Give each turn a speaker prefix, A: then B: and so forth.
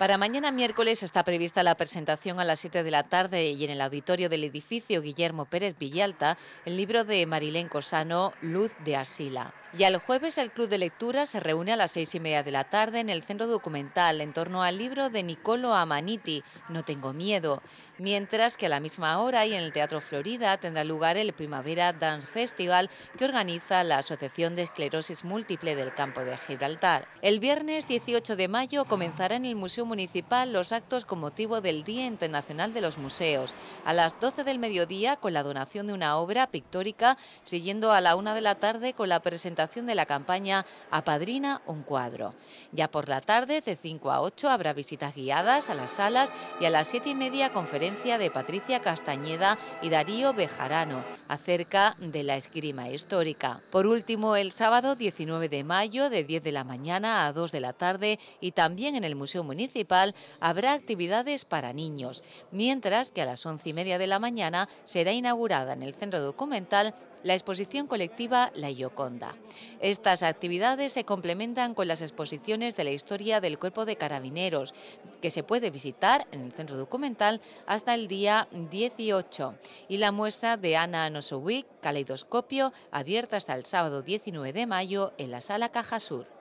A: Para mañana miércoles está prevista la presentación a las 7 de la tarde y en el auditorio del edificio Guillermo Pérez Villalta el libro de Marilén Cosano, Luz de Asila. Y al jueves el Club de Lectura se reúne a las seis y media de la tarde en el Centro Documental en torno al libro de Nicolo Amaniti, No tengo miedo, mientras que a la misma hora y en el Teatro Florida tendrá lugar el Primavera Dance Festival que organiza la Asociación de Esclerosis Múltiple del Campo de Gibraltar. El viernes 18 de mayo comenzará en el Museo Municipal los actos con motivo del Día Internacional de los Museos, a las 12 del mediodía con la donación de una obra pictórica, siguiendo a la una de la tarde con la presentación de la campaña Apadrina un cuadro. Ya por la tarde, de 5 a 8, habrá visitas guiadas a las salas y a las 7 y media conferencia de Patricia Castañeda y Darío Bejarano acerca de la esgrima histórica. Por último, el sábado 19 de mayo, de 10 de la mañana a 2 de la tarde y también en el Museo Municipal, habrá actividades para niños, mientras que a las 11 y media de la mañana será inaugurada en el Centro Documental la exposición colectiva La Ioconda. Estas actividades se complementan con las exposiciones de la historia del cuerpo de carabineros, que se puede visitar en el centro documental hasta el día 18, y la muestra de Ana Nosowick, Caleidoscopio, abierta hasta el sábado 19 de mayo en la Sala Caja Sur.